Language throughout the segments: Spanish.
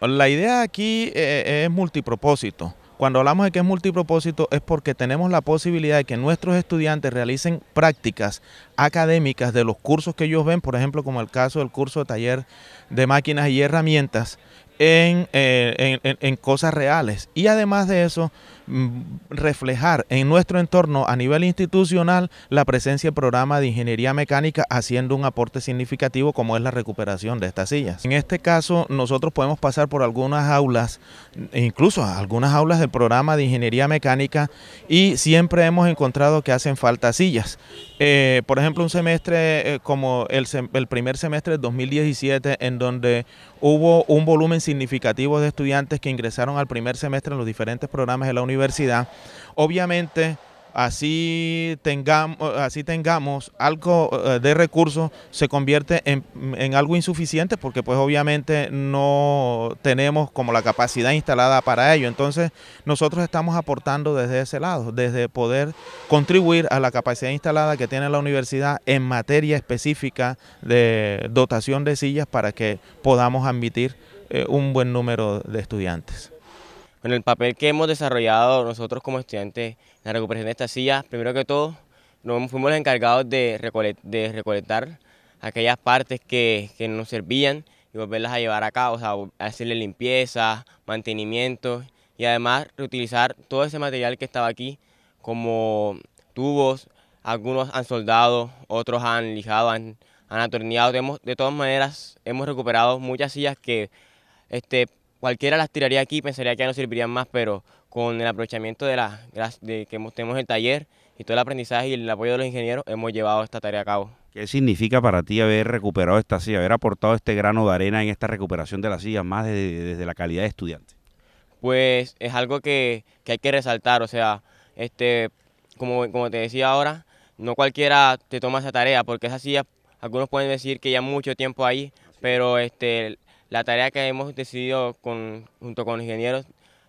La idea aquí eh, eh, es multipropósito. Cuando hablamos de que es multipropósito es porque tenemos la posibilidad de que nuestros estudiantes realicen prácticas académicas de los cursos que ellos ven, por ejemplo, como el caso del curso de taller de máquinas y herramientas, en eh, cosas reales. Y además de eso, Mm, reflejar en nuestro entorno a nivel institucional la presencia del programa de ingeniería mecánica haciendo un aporte significativo como es la recuperación de estas sillas. En este caso nosotros podemos pasar por algunas aulas, incluso algunas aulas del programa de ingeniería mecánica y siempre hemos encontrado que hacen falta sillas. Eh, por ejemplo, un semestre eh, como el, primer semestre del 2017 en donde hubo un volumen significativo de estudiantes que ingresaron al primer semestre en los diferentes programas de la universidad Obviamente, así tengamos, así tengamos algo eh, de recursos, se convierte en, algo insuficiente porque pues obviamente no tenemos como la capacidad instalada para ello. Entonces nosotros estamos aportando desde ese lado, desde poder contribuir a la capacidad instalada que tiene la universidad en materia específica de dotación de sillas para que podamos admitir eh, un buen número de estudiantes. En el papel que hemos desarrollado nosotros como estudiantes en la recuperación de estas sillas, primero que todo, nos fuimos los encargados de, recolectar aquellas partes que, nos servían y volverlas a llevar a cabo, o sea, hacerle limpieza, mantenimiento y además reutilizar todo ese material que estaba aquí, como tubos, algunos han soldado, otros han lijado, han, atornillado. de todas maneras, hemos recuperado muchas sillas que este, cualquiera las tiraría aquí, pensaría que ya no servirían más, pero con el aprovechamiento de, la, de que tenemos el taller y todo el aprendizaje y el apoyo de los ingenieros, hemos llevado esta tarea a cabo. ¿Qué significa para ti haber recuperado esta silla, haber aportado este grano de arena en esta recuperación de la silla, más desde, la calidad de estudiante? Pues es algo que, hay que resaltar, o sea, este, como, como te decía ahora, no cualquiera te toma esa tarea, porque esa silla, algunos pueden decir que ya mucho tiempo ahí, pero este, la tarea que hemos decidido con, junto con ingenieros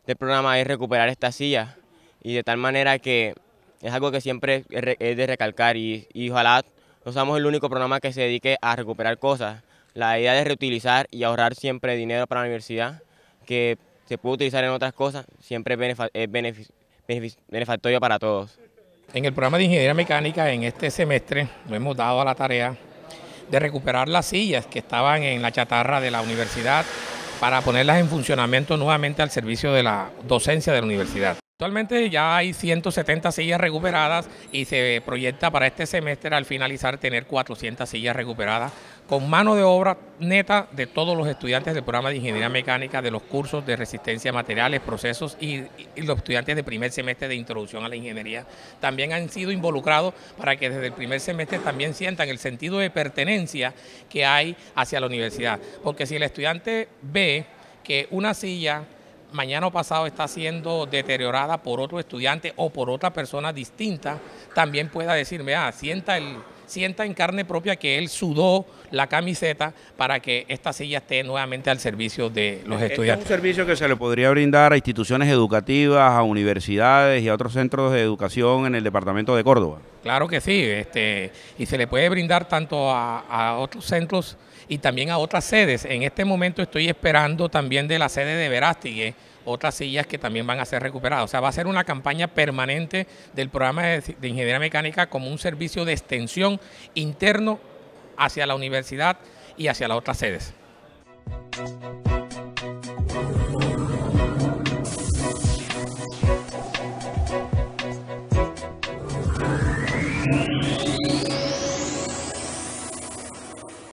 del programa es recuperar esta silla y de tal manera que es algo que siempre es de recalcar y, ojalá no seamos el único programa que se dedique a recuperar cosas. La idea de reutilizar y ahorrar siempre dinero para la universidad que se puede utilizar en otras cosas siempre es, benefactorio para todos. En el programa de Ingeniería Mecánica en este semestre nos hemos dado a la tarea de recuperar las sillas que estaban en la chatarra de la universidad para ponerlas en funcionamiento nuevamente al servicio de la docencia de la universidad. Actualmente ya hay 170 sillas recuperadas y se proyecta para este semestre al finalizar tener 400 sillas recuperadas con mano de obra neta de todos los estudiantes del programa de ingeniería mecánica de los cursos de resistencia a materiales, procesos y, y los estudiantes de primer semestre de introducción a la ingeniería. También han sido involucrados para que desde el primer semestre también sientan el sentido de pertenencia que hay hacia la universidad. Porque si el estudiante ve que una silla mañana pasado está siendo deteriorada por otro estudiante o por otra persona distinta, también pueda decirme, ah, sienta el, sienta en carne propia que él sudó la camiseta para que esta silla esté nuevamente al servicio de los estudiantes. Es un servicio que se le podría brindar a instituciones educativas, a universidades y a otros centros de educación en el departamento de Córdoba. Claro que sí, este, y se le puede brindar tanto a, otros centros y también a otras sedes. En este momento estoy esperando también de la sede de Verástigue otras sillas que también van a ser recuperadas. O sea, va a ser una campaña permanente del programa de, ingeniería mecánica como un servicio de extensión interno hacia la universidad y hacia las otras sedes.